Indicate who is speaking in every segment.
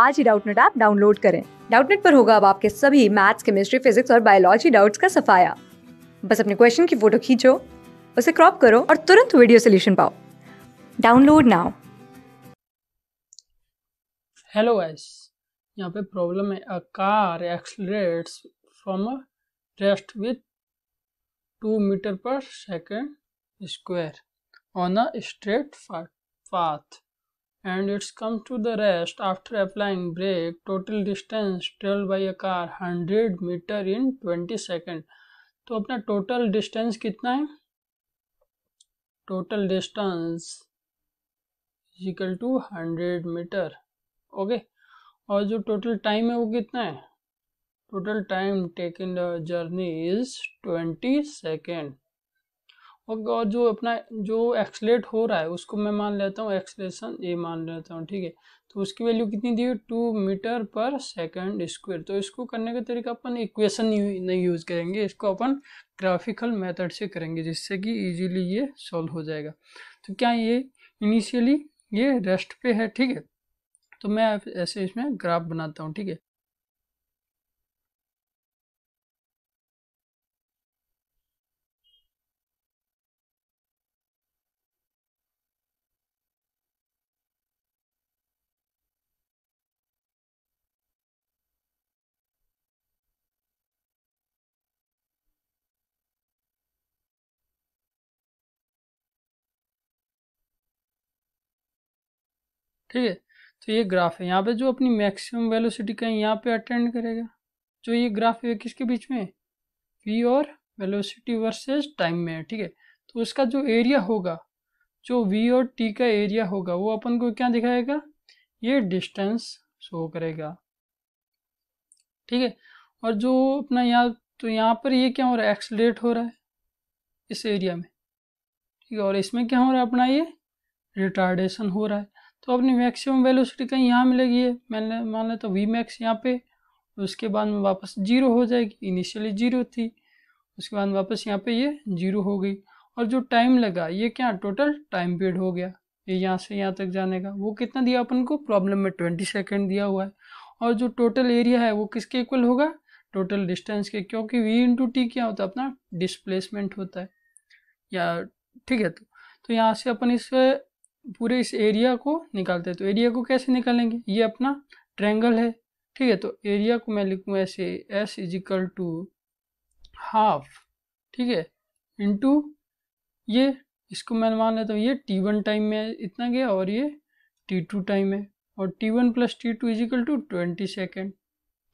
Speaker 1: आज ही Doubtnut app download करें डाउटनेट पर होगा अब आपके सभी मैथ्स केमिस्ट्री फिजिक्स और बायोलॉजी डाउट्स का सफाया बस अपने क्वेश्चन की फोटो खींचो उसे क्रॉप करो और तुरंत वीडियो सोल्यूशन पाओ डाउनलोड नाउ हेलो गाइस यहाँ पे प्रॉब्लम है a car accelerates from a rest with two metre per second square on a straight path and it's come to the rest after applying brake total distance traveled by a car 100 meter in 20 second तो अपना total distance कितना है total distance equal to hundred metre okay और जो total time है वो कितना है total time take in the journey is twenty second और जो अपना जो एक्सलेट हो रहा है उसको मैं मान लेता हूँ एक्सलेशन ए मान लेता हूँ ठीक है तो उसकी वैल्यू कितनी दी हुई two metre per second square तो इसको करने का तरीका अपन इक्वेशन नहीं यूज़ करेंगे इसको अपन ग्राफिकल मेथड से करेंगे जिससे कि इजीली ये सॉल्व हो जाएगा तो क्या ये इनिशियली ये रेस्ट पे है ठीक है तो मैं ऐसे इसमें ग्राफ बनाता हूँ ठीक है ठीक है तो ये ग्राफ है यहाँ पे जो अपनी मैक्सिमम वेलोसिटी कहीं यहाँ पे अटेंड करेगा जो ये ग्राफ है किसके बीच में वी और वेलोसिटी वर्सेस टाइम में है ठीक है तो उसका जो एरिया होगा जो वी और टी का एरिया होगा वो अपन को क्या दिखाएगा ये डिस्टेंस शो करेगा ठीक है और जो अपना यहाँ तो यहाँ पर ये क्या हो रहा है एक्सलेट हो रहा है इस एरिया में ठीक है और इसमें क्या हो रहा है अपना ये रिटार्डेशन हो रहा है तो अपनी मैक्सिमम वेलोसिटी कहीं यहाँ मिलेगी है मैंने मान लिया तो वी मैक्स यहाँ पे उसके बाद में वापस जीरो हो जाएगी इनिशियली जीरो थी उसके बाद वापस यहाँ पे ये जीरो हो गई और जो टाइम लगा ये क्या टोटल टाइम पीरियड हो गया ये यहाँ से यहाँ तक जाने का वो कितना दिया अपन को प्रॉब्लम में ट्वेंटी सेकेंड दिया हुआ है और जो टोटल एरिया है वो किसके इक्वल होगा टोटल डिस्टेंस के क्योंकि वी इंटू टी क्या होता है अपना डिस्प्लेसमेंट होता है या ठीक है तो तो यहाँ से अपन इस पूरे इस एरिया को निकालते हैं तो एरिया को कैसे निकालेंगे ये अपना ट्रेंगल है ठीक है तो एरिया को मैं लिखूँ ऐसे एस इजिकल टू हाफ ठीक है इंटू ये इसको मैं मान लेता हूँ ये टी वन टाइम में इतना गया और ये टी टू टाइम है और T one plus T two is equal to twenty second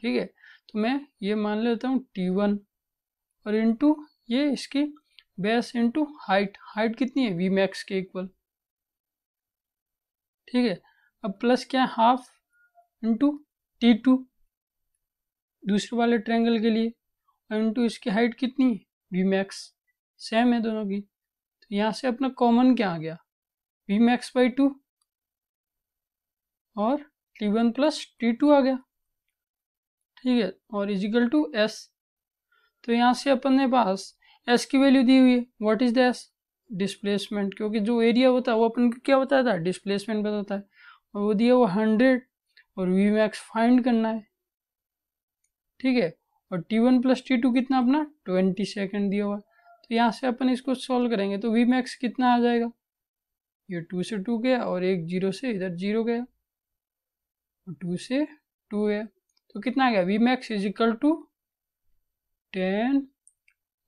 Speaker 1: ठीक है तो मैं ये मान लेता हूँ टी वन और टू ये इसकी बेस इंटू हाइट हाइट कितनी है वी मैक्स के इक्वल ठीक है अब प्लस क्या है हाफ इंटू टी टू दूसरे वाले ट्रैंगल के लिए और इंटू इसकी हाइट कितनी है वी मैक्स सेम है दोनों की तो यहाँ से अपना कॉमन क्या आ गया वी मैक्स बाई टू और T one plus T two आ गया ठीक है और इजिकल टू एस तो यहाँ से अपन ने पास एस की वैल्यू दी हुई है what is the S displacement क्योंकि जो एरिया होता है वो अपन को क्या बताया था डिस्प्लेसमेंट बताता है और वो दिया वो हंड्रेड और वी मैक्स फाइंड करना है ठीक है और T one plus T two कितना अपना ट्वेंटी सेकेंड दिया हुआ तो यहाँ से अपन इसको सॉल्व करेंगे तो वी मैक्स कितना आ जाएगा ये टू से टू गया और एक जीरो से इधर जीरो गया और टू से टू गया तो कितना गया V max is equal to ten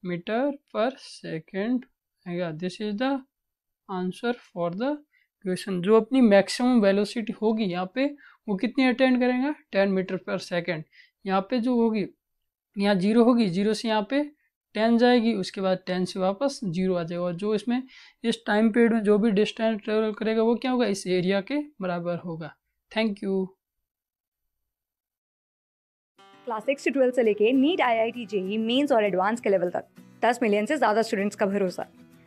Speaker 1: metre per second आएगा this is the answer for the question जो अपनी मैक्सिमम वेलोसिटी होगी यहाँ पे वो कितनी अटेंड करेगा टेन मीटर पर सेकेंड यहाँ पे जो होगी यहाँ जीरो होगी जीरो से यहाँ पे टेन जाएगी उसके बाद टेन से वापस जीरो आ जाएगा और जो इसमें इस टाइम पीरियड में जो भी डिस्टेंस ट्रेवल करेगा वो क्या होगा इस एरिया के बराबर होगा थैंक यू क्लास सिक्स से ट्वेल्थ से लेके NEET I I T JEE mains और एडवांस के लेवल तक दस मिलियन से ज़्यादा स्टूडेंट्स का भरोसा